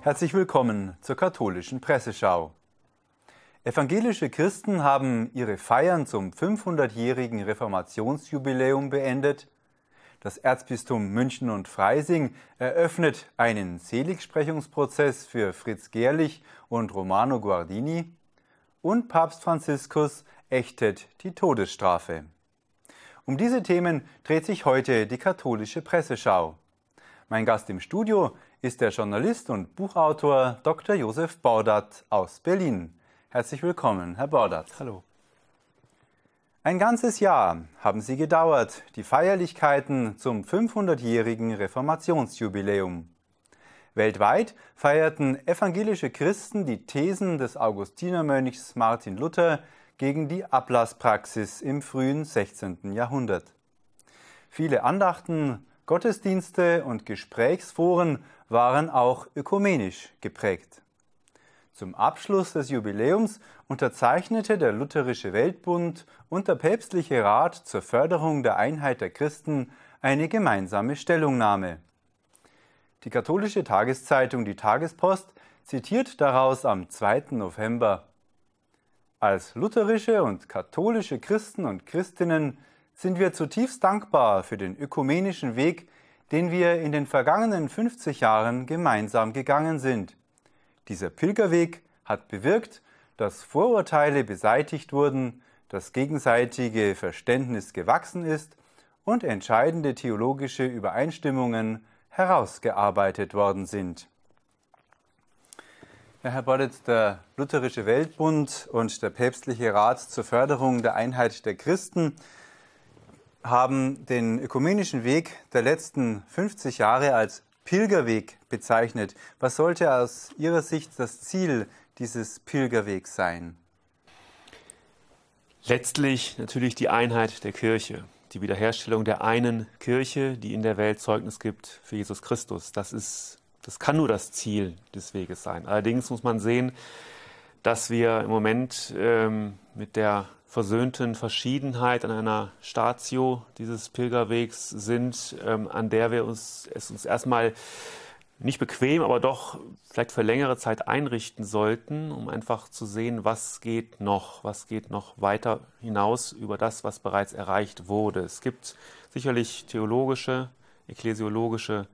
Herzlich willkommen zur katholischen Presseschau. Evangelische Christen haben ihre Feiern zum 500-jährigen Reformationsjubiläum beendet. Das Erzbistum München und Freising eröffnet einen Seligsprechungsprozess für Fritz Gerlich und Romano Guardini. Und Papst Franziskus ächtet die Todesstrafe. Um diese Themen dreht sich heute die katholische Presseschau. Mein Gast im Studio ist der Journalist und Buchautor Dr. Josef Bordat aus Berlin. Herzlich willkommen, Herr Bordat. Hallo. Ein ganzes Jahr haben sie gedauert, die Feierlichkeiten zum 500-jährigen Reformationsjubiläum. Weltweit feierten evangelische Christen die Thesen des Augustinermönchs Martin Luther gegen die Ablasspraxis im frühen 16. Jahrhundert. Viele Andachten, Gottesdienste und Gesprächsforen waren auch ökumenisch geprägt. Zum Abschluss des Jubiläums unterzeichnete der Lutherische Weltbund und der Päpstliche Rat zur Förderung der Einheit der Christen eine gemeinsame Stellungnahme. Die katholische Tageszeitung Die Tagespost zitiert daraus am 2. November als lutherische und katholische Christen und Christinnen sind wir zutiefst dankbar für den ökumenischen Weg, den wir in den vergangenen 50 Jahren gemeinsam gegangen sind. Dieser Pilgerweg hat bewirkt, dass Vorurteile beseitigt wurden, das gegenseitige Verständnis gewachsen ist und entscheidende theologische Übereinstimmungen herausgearbeitet worden sind. Ja, Herr Boddet, der Lutherische Weltbund und der Päpstliche Rat zur Förderung der Einheit der Christen haben den ökumenischen Weg der letzten 50 Jahre als Pilgerweg bezeichnet. Was sollte aus Ihrer Sicht das Ziel dieses Pilgerwegs sein? Letztlich natürlich die Einheit der Kirche, die Wiederherstellung der einen Kirche, die in der Welt Zeugnis gibt für Jesus Christus. Das ist das kann nur das Ziel des Weges sein. Allerdings muss man sehen, dass wir im Moment ähm, mit der versöhnten Verschiedenheit an einer Statio dieses Pilgerwegs sind, ähm, an der wir uns, es uns erstmal nicht bequem, aber doch vielleicht für längere Zeit einrichten sollten, um einfach zu sehen, was geht noch, was geht noch weiter hinaus über das, was bereits erreicht wurde. Es gibt sicherlich theologische, ekklesiologische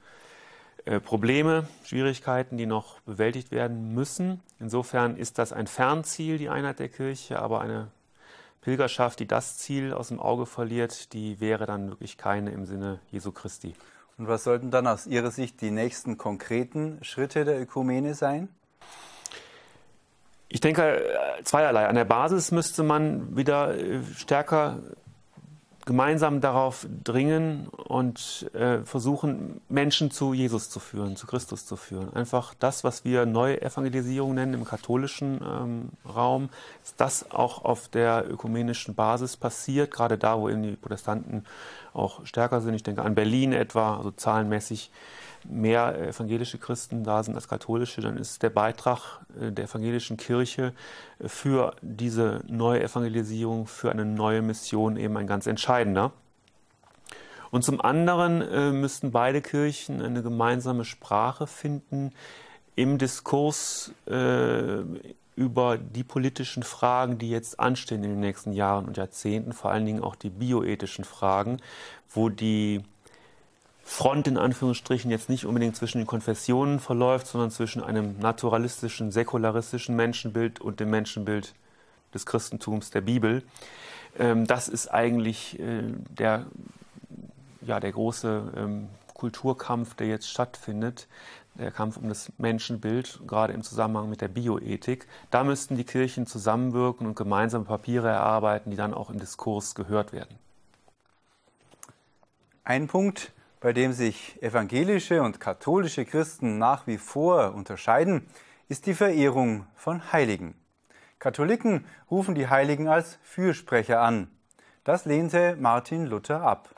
äh, Probleme, Schwierigkeiten, die noch bewältigt werden müssen. Insofern ist das ein Fernziel, die Einheit der Kirche, aber eine Pilgerschaft, die das Ziel aus dem Auge verliert, die wäre dann wirklich keine im Sinne Jesu Christi. Und was sollten dann aus Ihrer Sicht die nächsten konkreten Schritte der Ökumene sein? Ich denke, äh, zweierlei. An der Basis müsste man wieder äh, stärker gemeinsam darauf dringen und äh, versuchen, Menschen zu Jesus zu führen, zu Christus zu führen. Einfach das, was wir Neuevangelisierung nennen im katholischen ähm, Raum, dass das auch auf der ökumenischen Basis passiert, gerade da, wo eben die Protestanten auch stärker sind. Ich denke an Berlin etwa, also zahlenmäßig mehr äh, evangelische Christen da sind als katholische, dann ist der Beitrag äh, der evangelischen Kirche äh, für diese neue Evangelisierung, für eine neue Mission eben ein ganz entscheidender. Und zum anderen äh, müssten beide Kirchen eine gemeinsame Sprache finden im Diskurs äh, über die politischen Fragen, die jetzt anstehen in den nächsten Jahren und Jahrzehnten, vor allen Dingen auch die bioethischen Fragen, wo die Front in Anführungsstrichen jetzt nicht unbedingt zwischen den Konfessionen verläuft, sondern zwischen einem naturalistischen, säkularistischen Menschenbild und dem Menschenbild des Christentums, der Bibel. Ähm, das ist eigentlich äh, der, ja, der große ähm, Kulturkampf, der jetzt stattfindet, der Kampf um das Menschenbild, gerade im Zusammenhang mit der Bioethik. Da müssten die Kirchen zusammenwirken und gemeinsame Papiere erarbeiten, die dann auch im Diskurs gehört werden. Ein Punkt, bei dem sich evangelische und katholische Christen nach wie vor unterscheiden, ist die Verehrung von Heiligen. Katholiken rufen die Heiligen als Fürsprecher an. Das lehnte Martin Luther ab.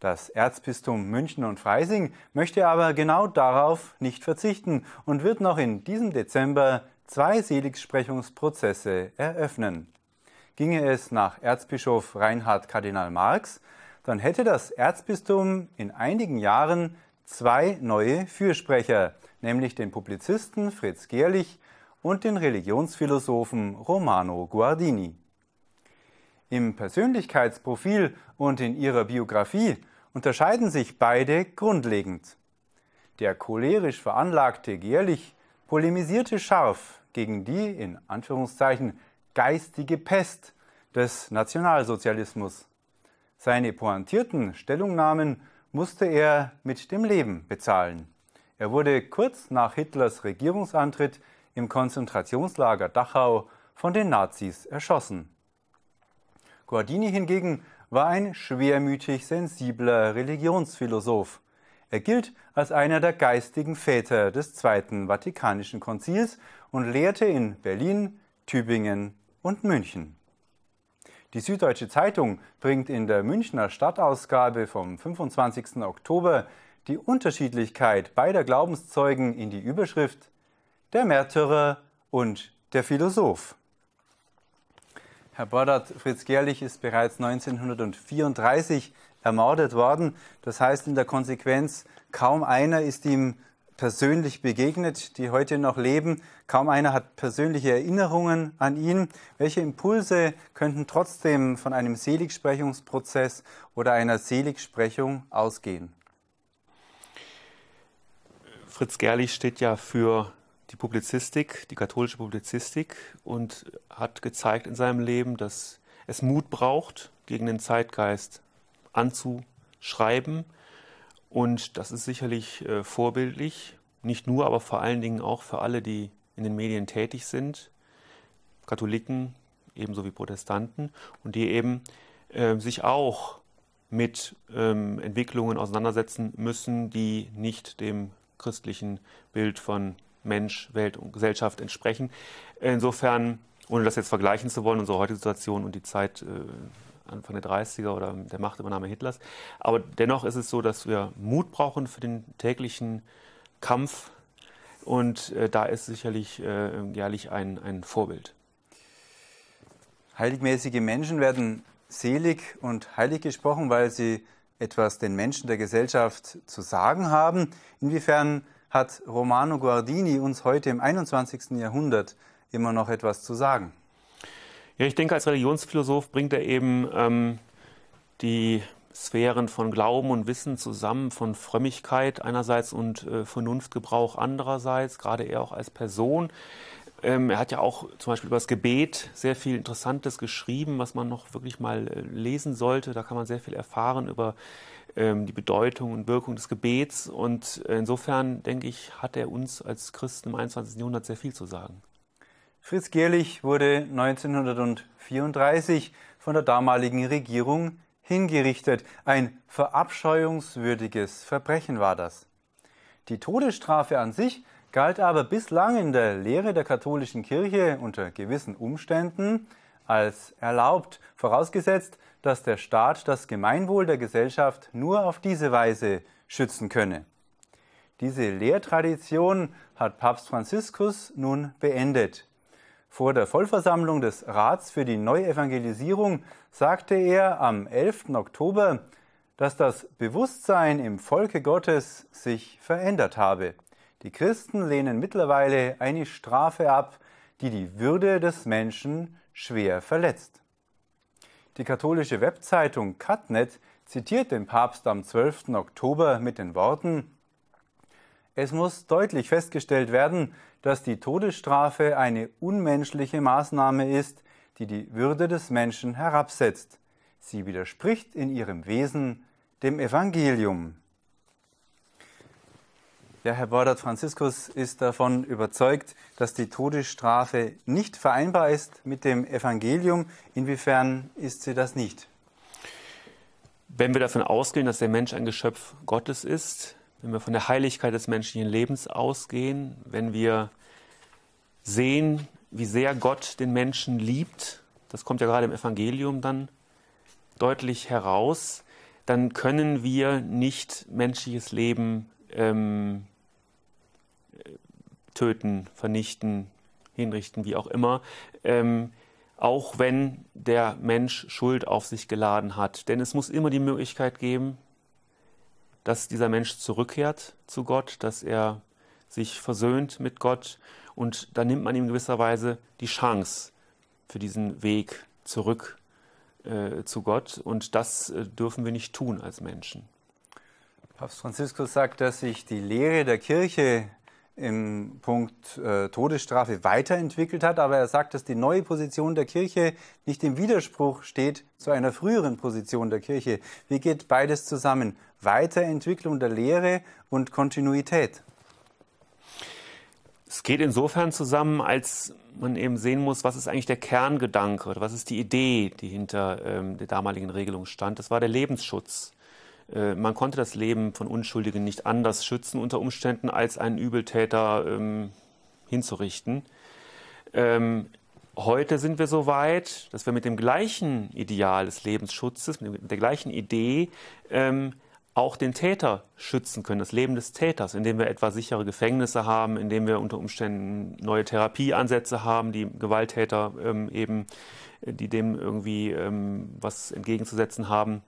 Das Erzbistum München und Freising möchte aber genau darauf nicht verzichten und wird noch in diesem Dezember zwei Seligsprechungsprozesse eröffnen. Ginge es nach Erzbischof Reinhard Kardinal Marx, dann hätte das Erzbistum in einigen Jahren zwei neue Fürsprecher, nämlich den Publizisten Fritz Gerlich und den Religionsphilosophen Romano Guardini. Im Persönlichkeitsprofil und in ihrer Biografie unterscheiden sich beide grundlegend. Der cholerisch veranlagte Gerlich polemisierte scharf gegen die in Anführungszeichen geistige Pest des Nationalsozialismus. Seine pointierten Stellungnahmen musste er mit dem Leben bezahlen. Er wurde kurz nach Hitlers Regierungsantritt im Konzentrationslager Dachau von den Nazis erschossen. Guardini hingegen war ein schwermütig sensibler Religionsphilosoph. Er gilt als einer der geistigen Väter des Zweiten Vatikanischen Konzils und lehrte in Berlin, Tübingen und München. Die Süddeutsche Zeitung bringt in der Münchner Stadtausgabe vom 25. Oktober die Unterschiedlichkeit beider Glaubenszeugen in die Überschrift Der Märtyrer und der Philosoph. Herr Bordert, Fritz Gerlich ist bereits 1934 ermordet worden. Das heißt in der Konsequenz, kaum einer ist ihm persönlich begegnet, die heute noch leben. Kaum einer hat persönliche Erinnerungen an ihn. Welche Impulse könnten trotzdem von einem Seligsprechungsprozess oder einer Seligsprechung ausgehen? Fritz Gerlich steht ja für die Publizistik, die katholische Publizistik und hat gezeigt in seinem Leben, dass es Mut braucht, gegen den Zeitgeist anzuschreiben, und das ist sicherlich äh, vorbildlich, nicht nur, aber vor allen Dingen auch für alle, die in den Medien tätig sind, Katholiken ebenso wie Protestanten, und die eben äh, sich auch mit ähm, Entwicklungen auseinandersetzen müssen, die nicht dem christlichen Bild von Mensch, Welt und Gesellschaft entsprechen. Insofern, ohne das jetzt vergleichen zu wollen, unsere heutige Situation und die Zeit äh, Anfang der 30er oder der Machtübernahme Hitlers. Aber dennoch ist es so, dass wir Mut brauchen für den täglichen Kampf. Und äh, da ist sicherlich äh, jährlich ein, ein Vorbild. Heiligmäßige Menschen werden selig und heilig gesprochen, weil sie etwas den Menschen der Gesellschaft zu sagen haben. Inwiefern hat Romano Guardini uns heute im 21. Jahrhundert immer noch etwas zu sagen? Ja, ich denke, als Religionsphilosoph bringt er eben ähm, die Sphären von Glauben und Wissen zusammen, von Frömmigkeit einerseits und äh, Vernunftgebrauch andererseits, gerade er auch als Person. Ähm, er hat ja auch zum Beispiel über das Gebet sehr viel Interessantes geschrieben, was man noch wirklich mal äh, lesen sollte. Da kann man sehr viel erfahren über ähm, die Bedeutung und Wirkung des Gebets. Und äh, insofern, denke ich, hat er uns als Christen im 21. Jahrhundert sehr viel zu sagen. Fritz Gerlich wurde 1934 von der damaligen Regierung hingerichtet. Ein verabscheuungswürdiges Verbrechen war das. Die Todesstrafe an sich galt aber bislang in der Lehre der katholischen Kirche unter gewissen Umständen als erlaubt, vorausgesetzt, dass der Staat das Gemeinwohl der Gesellschaft nur auf diese Weise schützen könne. Diese Lehrtradition hat Papst Franziskus nun beendet. Vor der Vollversammlung des Rats für die Neuevangelisierung sagte er am 11. Oktober, dass das Bewusstsein im Volke Gottes sich verändert habe. Die Christen lehnen mittlerweile eine Strafe ab, die die Würde des Menschen schwer verletzt. Die katholische Webzeitung Catnet zitiert den Papst am 12. Oktober mit den Worten es muss deutlich festgestellt werden, dass die Todesstrafe eine unmenschliche Maßnahme ist, die die Würde des Menschen herabsetzt. Sie widerspricht in ihrem Wesen dem Evangelium. Ja, Herr Bordert Franziskus ist davon überzeugt, dass die Todesstrafe nicht vereinbar ist mit dem Evangelium. Inwiefern ist sie das nicht? Wenn wir davon ausgehen, dass der Mensch ein Geschöpf Gottes ist, wenn wir von der Heiligkeit des menschlichen Lebens ausgehen, wenn wir sehen, wie sehr Gott den Menschen liebt, das kommt ja gerade im Evangelium dann deutlich heraus, dann können wir nicht menschliches Leben ähm, töten, vernichten, hinrichten, wie auch immer, ähm, auch wenn der Mensch Schuld auf sich geladen hat. Denn es muss immer die Möglichkeit geben, dass dieser Mensch zurückkehrt zu Gott, dass er sich versöhnt mit Gott und da nimmt man ihm gewisserweise die Chance für diesen Weg zurück äh, zu Gott und das äh, dürfen wir nicht tun als Menschen. Papst Franziskus sagt, dass sich die Lehre der Kirche im Punkt äh, Todesstrafe weiterentwickelt hat, aber er sagt, dass die neue Position der Kirche nicht im Widerspruch steht zu einer früheren Position der Kirche. Wie geht beides zusammen? Weiterentwicklung der Lehre und Kontinuität. Es geht insofern zusammen, als man eben sehen muss, was ist eigentlich der Kerngedanke oder was ist die Idee, die hinter ähm, der damaligen Regelung stand. Das war der Lebensschutz. Äh, man konnte das Leben von Unschuldigen nicht anders schützen unter Umständen, als einen Übeltäter ähm, hinzurichten. Ähm, heute sind wir so weit, dass wir mit dem gleichen Ideal des Lebensschutzes, mit der gleichen Idee, ähm, auch den Täter schützen können, das Leben des Täters, indem wir etwa sichere Gefängnisse haben, indem wir unter Umständen neue Therapieansätze haben, die Gewalttäter ähm, eben, die dem irgendwie ähm, was entgegenzusetzen haben,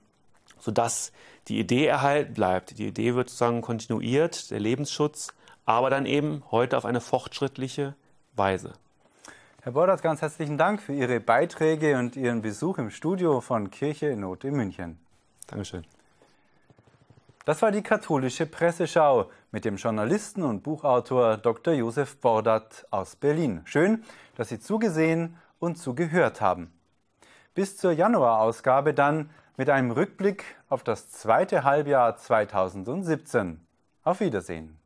sodass die Idee erhalten bleibt. Die Idee wird sozusagen kontinuiert, der Lebensschutz, aber dann eben heute auf eine fortschrittliche Weise. Herr Bordert, ganz herzlichen Dank für Ihre Beiträge und Ihren Besuch im Studio von Kirche in Not in München. Dankeschön. Das war die katholische Presseschau mit dem Journalisten und Buchautor Dr. Josef Bordat aus Berlin. Schön, dass Sie zugesehen und zugehört haben. Bis zur Januarausgabe dann mit einem Rückblick auf das zweite Halbjahr 2017. Auf Wiedersehen.